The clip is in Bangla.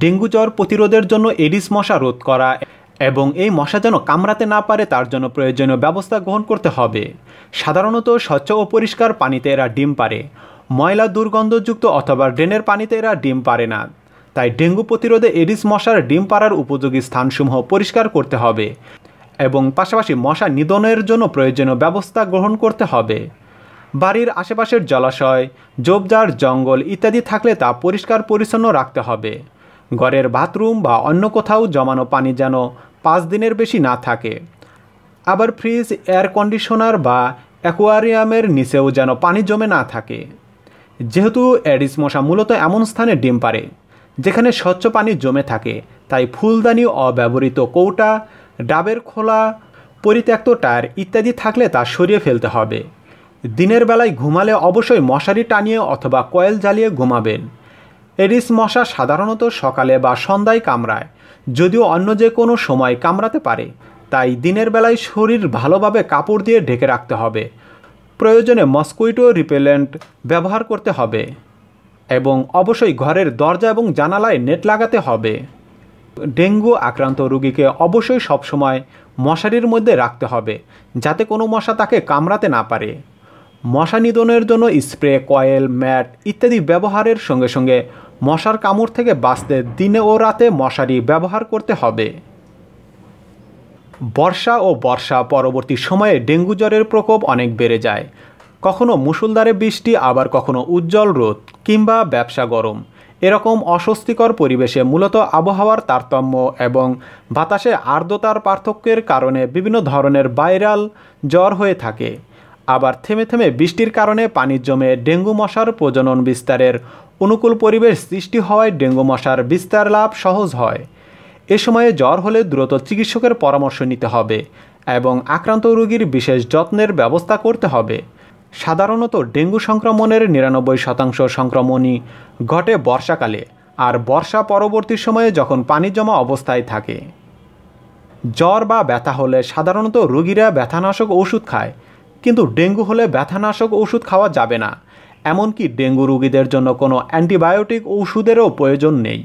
ডেঙ্গু জ্বর প্রতিরোধের জন্য এডিস মশা রোধ করা এবং এই মশা যেন কামড়াতে না পারে তার জন্য প্রয়োজনীয় ব্যবস্থা গ্রহণ করতে হবে সাধারণত স্বচ্ছ ও পরিষ্কার পানিতে এরা ডিম পারে ময়লা দুর্গন্ধযুক্ত অথবা ড্রেনের পানিতে এরা ডিম পারে না তাই ডেঙ্গু প্রতিরোধে এডিস মশার ডিম পাড়ার উপযোগী স্থানসমূহ পরিষ্কার করতে হবে এবং পাশাপাশি মশা নিধনের জন্য প্রয়োজনীয় ব্যবস্থা গ্রহণ করতে হবে বাড়ির আশেপাশের জলাশয় জোবজার জঙ্গল ইত্যাদি থাকলে তা পরিষ্কার পরিচ্ছন্ন রাখতে হবে ঘরের বাথরুম বা অন্য কোথাও জমানো পানি যেন পাঁচ দিনের বেশি না থাকে আবার ফ্রিজ এয়ার কন্ডিশনার বা অ্যাকোয়ারিয়ামের নিচেও যেন পানি জমে না থাকে যেহেতু অ্যাডিস মশা মূলত এমন স্থানে ডিম পারে যেখানে স্বচ্ছ পানি জমে থাকে তাই ফুলদানি অব্যবহৃত কৌটা ডাবের খোলা পরিত্যক্ত টায়ার ইত্যাদি থাকলে তা সরিয়ে ফেলতে হবে দিনের বেলায় ঘুমালে অবশ্যই মশারি টানিয়ে অথবা কয়েল জ্বালিয়ে ঘুমাবেন এডিস মশা সাধারণত সকালে বা সন্ধ্যায় কামড়ায় যদিও অন্য যে কোনো সময় কামড়াতে পারে তাই দিনের বেলায় শরীর ভালোভাবে কাপড় দিয়ে ঢেকে রাখতে হবে প্রয়োজনে মস্কুইটো রিপেলেন্ট ব্যবহার করতে হবে এবং অবশ্যই ঘরের দরজা এবং জানালায় নেট লাগাতে হবে ডেঙ্গু আক্রান্ত রুগীকে অবশ্যই সবসময় মশারির মধ্যে রাখতে হবে যাতে কোনো মশা তাকে কামড়াতে না পারে মশা নিধনের জন্য স্প্রে কয়েল ম্যাট ইত্যাদি ব্যবহারের সঙ্গে সঙ্গে মশার কামড় থেকে বাঁচতে দিনে ও রাতে মশারি ব্যবহার করতে হবে বর্ষা ও বর্ষা পরবর্তী সময়ে ডেঙ্গু জ্বরের প্রকোপ অনেক বেড়ে যায় কখনো মুসুলদারে বৃষ্টি আবার কখনো উজ্জ্বল রোদ কিংবা ব্যবসা গরম এরকম অস্বস্তিকর পরিবেশে মূলত আবহাওয়ার তারতম্য এবং বাতাসে আর্দ্রতার পার্থক্যের কারণে বিভিন্ন ধরনের ভাইরাল জ্বর হয়ে থাকে আবার থেমে থেমে বৃষ্টির কারণে পানি জমে ডেঙ্গু মশার প্রজনন বিস্তারের অনুকূল পরিবেশ সৃষ্টি হওয়ায় ডেঙ্গু মশার বিস্তার লাভ সহজ হয় এ সময়ে জ্বর হলে দ্রুত চিকিৎসকের পরামর্শ নিতে হবে এবং আক্রান্ত রোগীর বিশেষ যত্নের ব্যবস্থা করতে হবে সাধারণত ডেঙ্গু সংক্রমণের নিরানব্বই শতাংশ সংক্রমণই ঘটে বর্ষাকালে আর বর্ষা পরবর্তী সময়ে যখন পানি জমা অবস্থায় থাকে জ্বর বা ব্যথা হলে সাধারণত রোগীরা ব্যথানাশক ওষুধ খায় কিন্তু ডেঙ্গু হলে ব্যথানাশক ওষুধ খাওয়া যাবে না এমনকি ডেঙ্গু রোগীদের জন্য কোনো অ্যান্টিবায়োটিক ওষুধেরও প্রয়োজন নেই